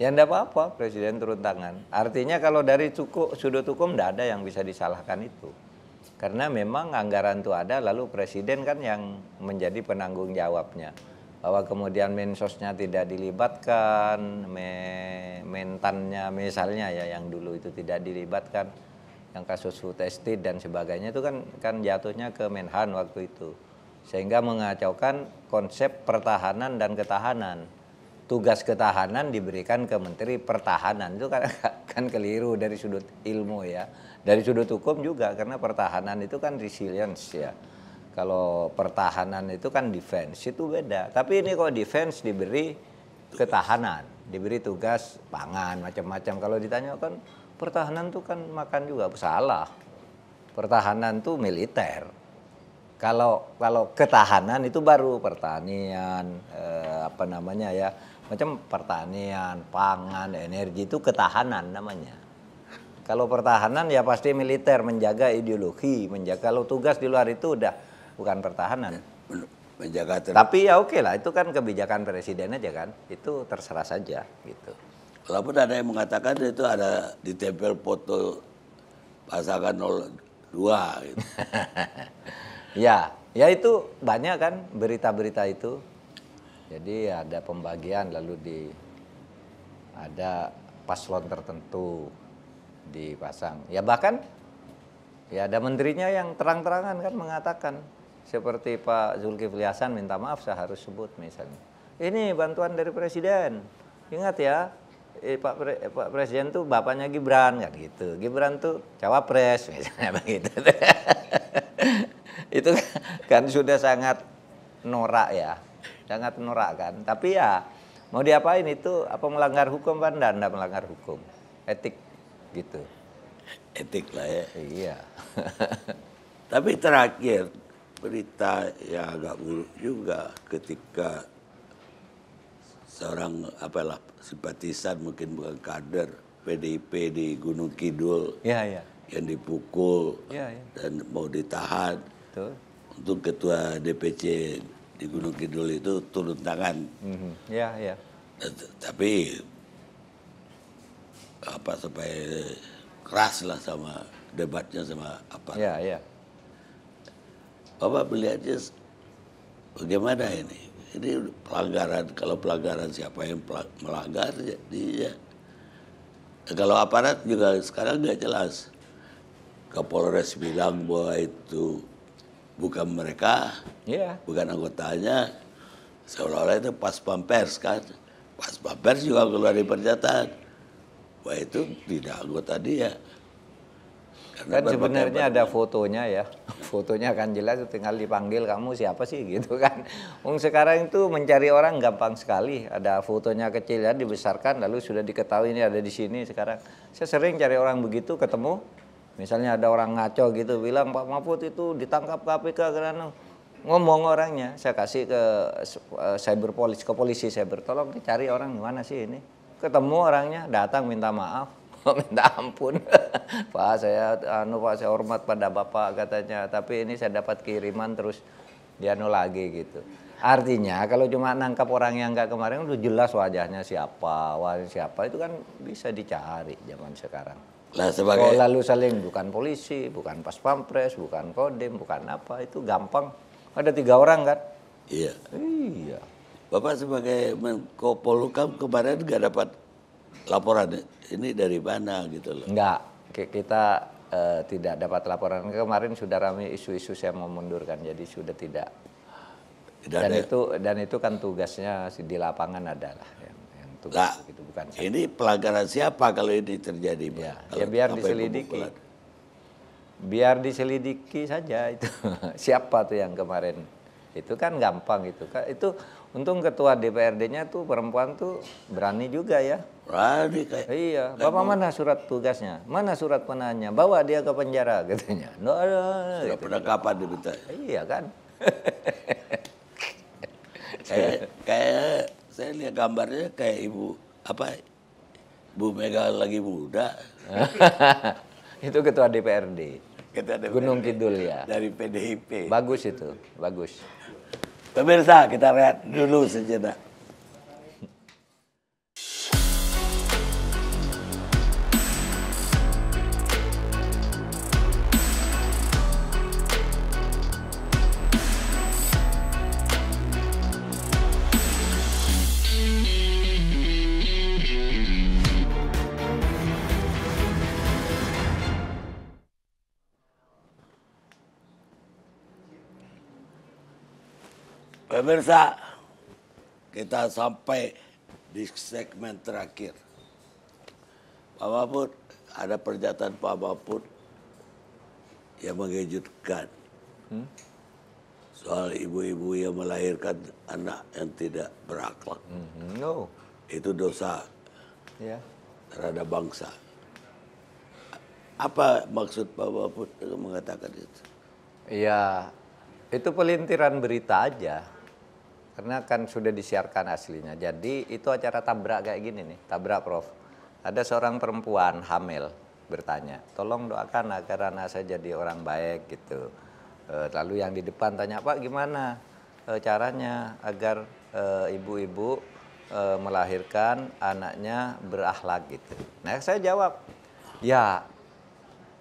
Ya enggak apa-apa presiden turun tangan. Artinya kalau dari cukup, sudut hukum enggak ada yang bisa disalahkan itu. Karena memang anggaran itu ada lalu presiden kan yang menjadi penanggung jawabnya bahwa kemudian mensosnya tidak dilibatkan, mentannya misalnya ya yang dulu itu tidak dilibatkan, yang kasus food estate dan sebagainya itu kan kan jatuhnya ke Menhan waktu itu, sehingga mengacaukan konsep pertahanan dan ketahanan. Tugas ketahanan diberikan ke Menteri Pertahanan itu kan, [laughs] kan keliru dari sudut ilmu ya, dari sudut hukum juga karena pertahanan itu kan resilience ya kalau pertahanan itu kan defense itu beda. Tapi ini kok defense diberi ketahanan, diberi tugas pangan macam-macam. Kalau ditanya kan pertahanan tuh kan makan juga salah. Pertahanan tuh militer. Kalau kalau ketahanan itu baru pertanian eh, apa namanya ya macam pertanian, pangan, energi itu ketahanan namanya. Kalau pertahanan ya pasti militer menjaga ideologi, menjaga kalau tugas di luar itu udah bukan pertahanan. Ya, Menjaga ter... Tapi ya oke okay lah, itu kan kebijakan presiden aja kan, itu terserah saja gitu. Walaupun ada yang mengatakan itu ada ditempel foto pasangan 02 gitu. [laughs] ya, ya itu banyak kan berita-berita itu. Jadi ada pembagian lalu di ada paslon tertentu dipasang. Ya bahkan ya ada menterinya yang terang-terangan kan mengatakan seperti Pak Zulkifli Hasan minta maaf saya harus sebut misalnya. Ini bantuan dari presiden. Ingat ya, eh, Pak, Pre, eh, Pak Presiden tuh bapaknya Gibran kan gitu. Gibran tuh cawapres [laughs] misalnya begitu. itu kan sudah sangat norak ya. Sangat norak kan. Tapi ya mau diapain itu apa melanggar hukum kan Anda melanggar hukum. Etik gitu. Etik lah ya. Iya. [laughs] Tapi terakhir berita ya agak buruk juga ketika seorang apalah simpatisan mungkin bukan kader PDIP di Gunung Kidul ya, ya. yang dipukul ya, ya. dan mau ditahan Betul. untuk ketua DPC di Gunung Kidul itu turun tangan mm ya, ya. Eh, tapi apa supaya keras lah sama debatnya sama apa ya, ya Bapak melihatnya bagaimana ini? Ini pelanggaran. Kalau pelanggaran siapa yang melanggar? Dia. Ya, iya. Kalau aparat juga sekarang nggak jelas. Kapolres bilang bahwa itu bukan mereka, yeah. bukan anggotanya. Seolah-olah itu pas pampers kan. Pas pampers juga keluar di pernyataan. Bahwa itu tidak anggota dia kan sebenarnya ada fotonya ya [laughs] fotonya akan jelas tinggal dipanggil kamu siapa sih [laughs] gitu kan Wong sekarang itu mencari orang gampang sekali ada fotonya kecil ya dibesarkan lalu sudah diketahui ini ada di sini sekarang saya sering cari orang begitu ketemu misalnya ada orang ngaco gitu bilang Pak Mahfud itu ditangkap KPK karena ngomong orangnya saya kasih ke cyberpolis eh, cyber police ke polisi saya bertolong dicari orang mana sih ini ketemu orangnya datang minta maaf [laughs] minta ampun [laughs] pak saya anu pak saya hormat pada bapak katanya tapi ini saya dapat kiriman terus dia anu lagi gitu artinya kalau cuma nangkap orang yang enggak kemarin udah jelas wajahnya siapa wajah siapa itu kan bisa dicari zaman sekarang Nah, sebagai... Kalau oh, lalu saling bukan polisi, bukan pas pampres, bukan kodim, bukan apa itu gampang. Ada tiga orang kan? Iya. Iya. Bapak sebagai Menko Polukam kemarin enggak dapat laporan ini dari mana gitu loh? Enggak, kita uh, tidak dapat laporan. Kemarin sudah ramai isu-isu saya mau mundurkan, jadi sudah tidak. tidak dan ada. itu dan itu kan tugasnya di lapangan adalah yang, yang tugas nah, itu bukan. Saya. Ini pelanggaran siapa kalau ini terjadi? Ya, ya biar diselidiki. Biar diselidiki saja itu [laughs] siapa tuh yang kemarin itu kan gampang itu itu Untung ketua DPRD-nya tuh perempuan tuh berani juga ya. Berani kayak. Iya. Bapak mana surat tugasnya? Mana surat penanya? Bawa dia ke penjara katanya. No, no, no, Sudah gitu. kapan diminta. Iya kan. kayak kayak saya lihat gambarnya kayak ibu apa Bu Mega lagi muda. [laughs] itu ketua DPRD. Ketua DPRD. Gunung Kidul ya. Dari PDIP. Bagus itu, bagus. Pemirsa kita lihat dulu sejenak. Pemirsa, kita sampai di segmen terakhir. Pak Mahfud, ada pernyataan Pak Mahfud yang mengejutkan. Hmm? Soal ibu-ibu yang melahirkan anak yang tidak berakhlak. Hmm. No. Oh. Itu dosa yeah. terhadap bangsa. Apa maksud Pak Mahfud mengatakan itu? Iya, itu pelintiran berita aja karena kan sudah disiarkan aslinya. Jadi itu acara tabrak kayak gini nih, tabrak Prof. Ada seorang perempuan hamil bertanya, tolong doakan agar anak saya jadi orang baik gitu. Eh, lalu yang di depan tanya, Pak gimana eh, caranya agar eh, ibu-ibu melahirkan anaknya berakhlak gitu. Nah saya jawab, ya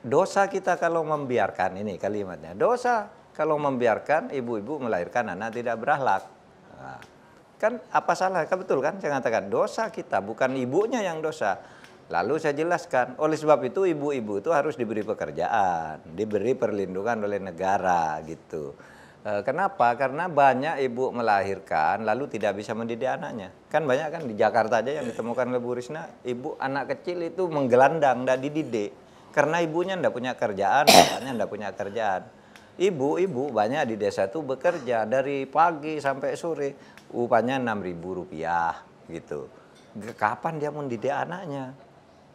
dosa kita kalau membiarkan ini kalimatnya, dosa kalau membiarkan ibu-ibu melahirkan anak tidak berahlak kan apa salah? Kan betul kan? Saya katakan dosa kita, bukan ibunya yang dosa. Lalu saya jelaskan, oleh sebab itu ibu-ibu itu harus diberi pekerjaan, diberi perlindungan oleh negara gitu. E, kenapa? Karena banyak ibu melahirkan lalu tidak bisa mendidik anaknya. Kan banyak kan di Jakarta aja yang ditemukan oleh Bu Risna, ibu anak kecil itu menggelandang, tidak dididik. Karena ibunya tidak punya kerjaan, bapaknya tidak punya kerjaan ibu-ibu banyak di desa itu bekerja dari pagi sampai sore upahnya enam ribu rupiah gitu kapan dia mendidik anaknya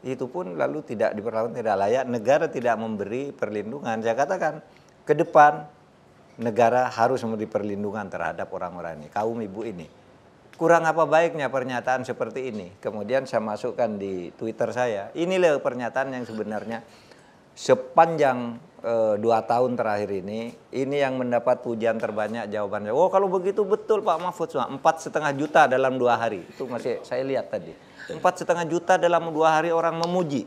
itu pun lalu tidak diperlakukan tidak layak negara tidak memberi perlindungan saya katakan ke depan negara harus memberi perlindungan terhadap orang-orang ini kaum ibu ini kurang apa baiknya pernyataan seperti ini kemudian saya masukkan di Twitter saya inilah pernyataan yang sebenarnya sepanjang e, dua tahun terakhir ini ini yang mendapat pujian terbanyak jawabannya. Oh kalau begitu betul Pak Mahfud cuma empat setengah juta dalam dua hari itu masih saya lihat tadi empat setengah juta dalam dua hari orang memuji.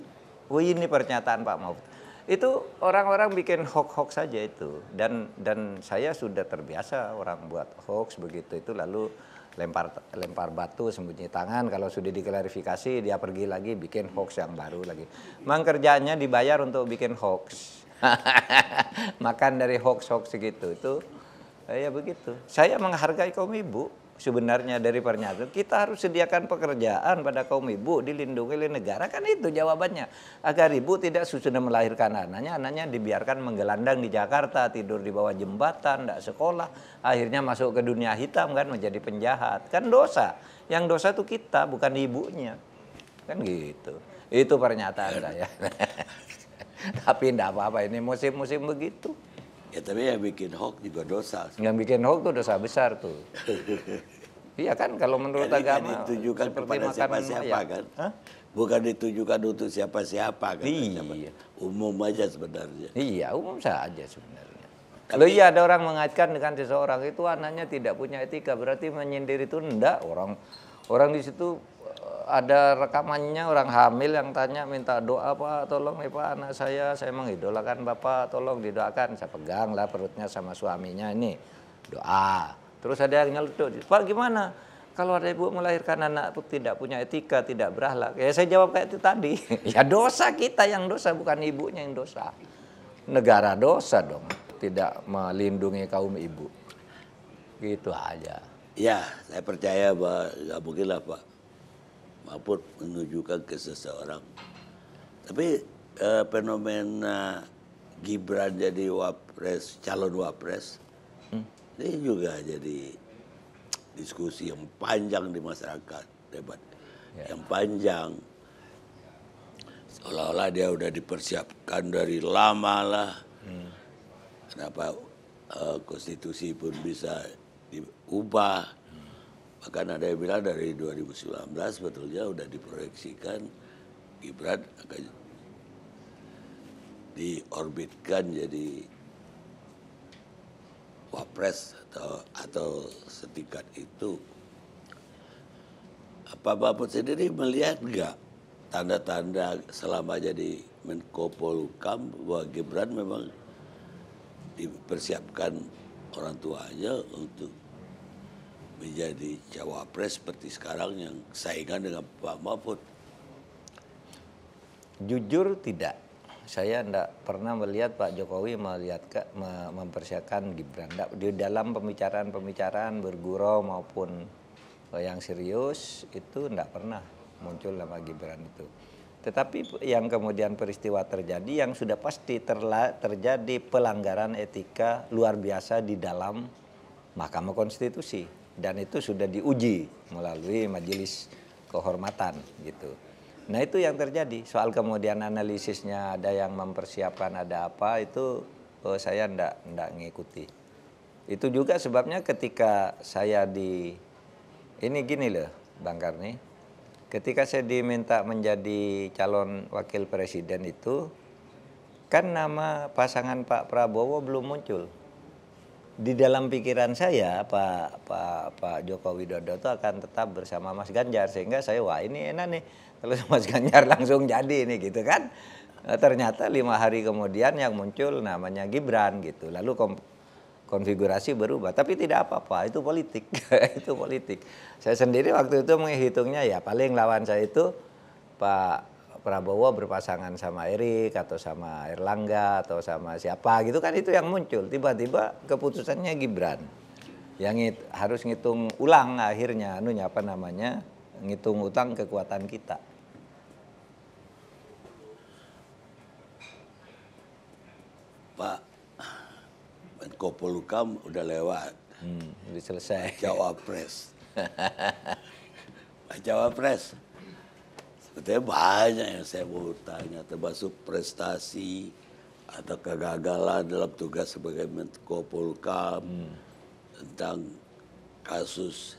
Oh ini pernyataan Pak Mahfud itu orang-orang bikin hoax-hoax saja itu dan dan saya sudah terbiasa orang buat hoax begitu itu lalu lempar lempar batu sembunyi tangan kalau sudah diklarifikasi dia pergi lagi bikin hoax yang baru lagi. Memang kerjanya dibayar untuk bikin hoax [laughs] makan dari hoax-hoax segitu, itu eh, ya begitu saya menghargai kaum ibu sebenarnya dari pernyataan kita harus sediakan pekerjaan pada kaum ibu dilindungi oleh negara kan itu jawabannya agar ibu tidak sudah melahirkan anaknya anaknya dibiarkan menggelandang di Jakarta tidur di bawah jembatan tidak sekolah akhirnya masuk ke dunia hitam kan menjadi penjahat kan dosa yang dosa itu kita bukan ibunya kan gitu itu pernyataan saya [laughs] [laughs] Tapi tidak apa-apa ini musim-musim begitu. Ya tapi yang bikin hoax juga dosa. Yang bikin hoax itu dosa besar tuh. [laughs] iya kan kalau menurut Jadi, kan agama kan ditujukan kepada siapa-siapa kan. Hah? Bukan ditujukan untuk siapa-siapa kan. Iya. Umum aja sebenarnya. Iya umum saja sebenarnya. kalau iya ada orang mengaitkan dengan seseorang itu anaknya tidak punya etika berarti menyindir itu enggak orang orang di situ ada rekamannya orang hamil yang tanya minta doa pak tolong nih pak anak saya saya mengidolakan bapak tolong didoakan saya pegang lah perutnya sama suaminya ini doa terus ada yang nyelutuk pak gimana kalau ada ibu melahirkan anak itu tidak punya etika tidak berahlak ya saya jawab kayak itu tadi [laughs] ya dosa kita yang dosa bukan ibunya yang dosa negara dosa dong tidak melindungi kaum ibu gitu aja ya saya percaya bahwa nggak mungkin lah pak maupun menunjukkan ke seseorang. Tapi eh, fenomena Gibran jadi wapres, calon wapres, hmm. ini juga jadi diskusi yang panjang di masyarakat, debat yeah. yang panjang. Seolah-olah dia sudah dipersiapkan dari lama lah. Hmm. Kenapa eh, konstitusi pun bisa diubah akan ada yang bilang dari 2019 sebetulnya sudah diproyeksikan Gibran akan diorbitkan jadi wapres atau atau setingkat itu. Apa Bapak sendiri melihat nggak tanda-tanda selama jadi Menko Polkam bahwa Gibran memang dipersiapkan orang tuanya untuk menjadi cawapres seperti sekarang yang saingan dengan Pak Mahfud? Jujur tidak. Saya tidak pernah melihat Pak Jokowi melihat ke, mempersiapkan Gibran. Di dalam pembicaraan-pembicaraan bergurau maupun yang serius itu tidak pernah muncul nama Gibran itu. Tetapi yang kemudian peristiwa terjadi yang sudah pasti terla, terjadi pelanggaran etika luar biasa di dalam Mahkamah Konstitusi dan itu sudah diuji melalui majelis kehormatan gitu. Nah itu yang terjadi soal kemudian analisisnya ada yang mempersiapkan ada apa itu oh, saya ndak ndak ngikuti. Itu juga sebabnya ketika saya di ini gini loh Bang Karni, ketika saya diminta menjadi calon wakil presiden itu kan nama pasangan Pak Prabowo belum muncul di dalam pikiran saya Pak Pak Pak Joko Widodo itu akan tetap bersama Mas Ganjar sehingga saya wah ini enak nih kalau [laughs] Mas Ganjar langsung jadi ini gitu kan nah, ternyata lima hari kemudian yang muncul namanya Gibran gitu lalu konfigurasi berubah tapi tidak apa-apa itu politik [laughs] itu politik saya sendiri waktu itu menghitungnya ya paling lawan saya itu Pak Prabowo berpasangan sama Erik atau sama Erlangga atau sama siapa gitu kan itu yang muncul tiba-tiba keputusannya Gibran yang ngit, harus ngitung ulang akhirnya anunya apa namanya ngitung utang kekuatan kita Pak Menko Polukam udah lewat hmm, udah selesai Cawapres Pak [laughs] Cawapres tapi banyak yang saya mau tanya, termasuk prestasi, atau kegagalan dalam tugas sebagai Menko Polkam, hmm. tentang kasus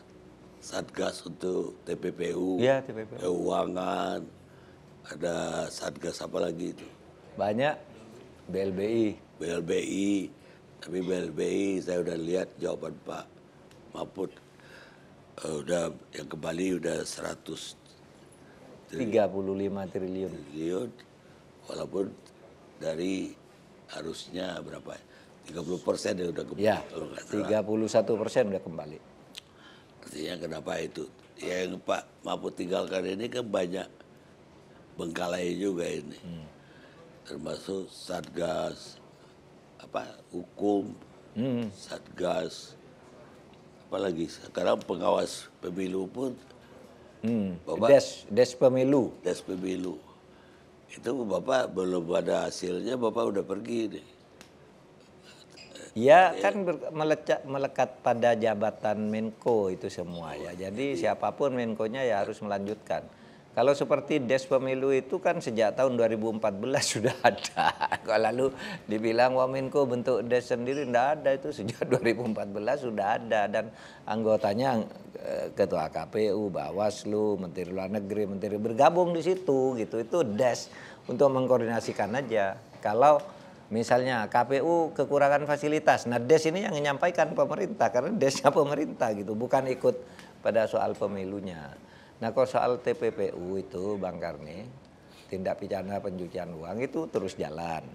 Satgas untuk TPPU, ya, TPPU. keuangan, ada Satgas apa lagi itu? Banyak, BLBI. BLBI, tapi BLBI saya udah lihat jawaban Pak Mahfud uh, udah yang kembali udah 100 35 ya. triliun. triliun walaupun dari harusnya berapa 30 persen ya udah kembali. Ya, 31 persen udah kembali. Artinya kenapa itu? Ya yang Pak Mahfud tinggalkan ini kan banyak bengkalai juga ini. Hmm. Termasuk Satgas, apa hukum, hmm. Satgas, apalagi sekarang pengawas pemilu pun Hmm. Bapak, des, des pemilu. Des pemilu. Itu Bapak belum ada hasilnya, Bapak udah pergi deh. Ya, kan melecak, melekat pada jabatan Menko itu semua ya. Jadi siapapun Menkonya ya harus melanjutkan. Kalau seperti Des Pemilu itu kan sejak tahun 2014 [laughs] sudah ada. Kalau Lalu dibilang Waminko bentuk Des sendiri, tidak ada itu sejak 2014 [laughs] sudah ada. Dan anggotanya eh, Ketua KPU, Bawaslu, Menteri Luar Negeri, Menteri bergabung di situ gitu. Itu Des untuk mengkoordinasikan aja. Kalau misalnya KPU kekurangan fasilitas, nah Des ini yang menyampaikan pemerintah karena Desnya pemerintah gitu, bukan ikut pada soal pemilunya. Nah kalau soal TPPU itu Bang Karni, tindak pidana pencucian uang itu terus jalan.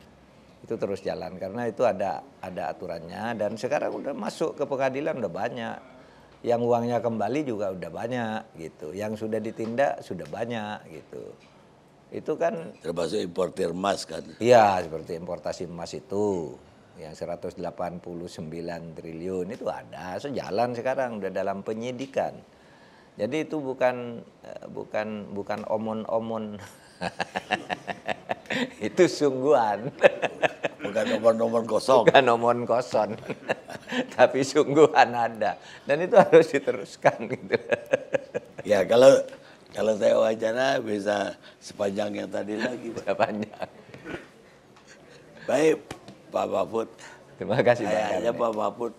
Itu terus jalan karena itu ada ada aturannya dan sekarang udah masuk ke pengadilan udah banyak. Yang uangnya kembali juga udah banyak gitu. Yang sudah ditindak sudah banyak gitu. Itu kan termasuk importir emas kan? Iya, seperti importasi emas itu yang 189 triliun itu ada sejalan sekarang udah dalam penyidikan jadi itu bukan eh, bukan bukan omon-omon. [laughs] itu sungguhan. [laughs] Bukan omon-omon kosong. Bukan omon kosong. [laughs] Tapi sungguhan ada. Dan itu harus diteruskan gitu. ya kalau kalau saya wawancara bisa sepanjang yang tadi lagi. Pak. Sepanjang. Baik, Pak Mahfud. Terima kasih banyak. Saya Pak Mahfud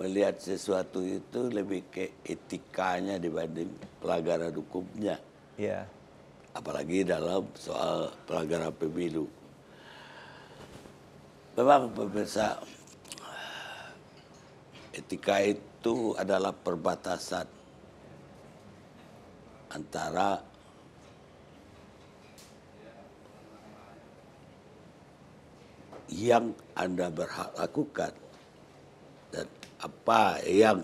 melihat sesuatu itu lebih ke etikanya dibanding pelanggaran hukumnya. Iya. Apalagi dalam soal pelanggaran pemilu. Memang pemirsa etika itu adalah perbatasan antara yang Anda berhak lakukan dan apa yang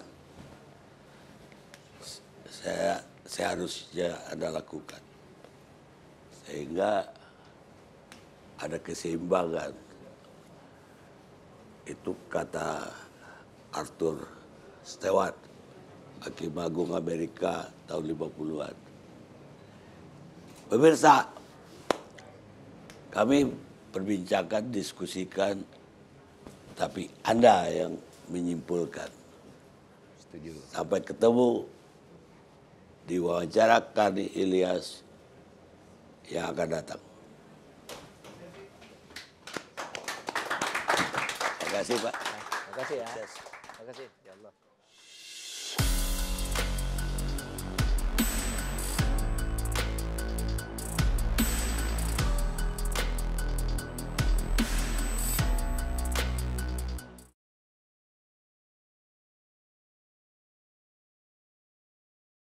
saya seharusnya Anda lakukan. Sehingga ada keseimbangan. Itu kata Arthur Stewart, Hakim Agung Amerika tahun 50-an. Pemirsa, kami perbincangkan, diskusikan, tapi Anda yang menyimpulkan. Setuju. Sampai ketemu diwawancarakan Ilyas yang akan datang. Terima kasih Pak. Terima kasih ya. Terima kasih. Ya Allah.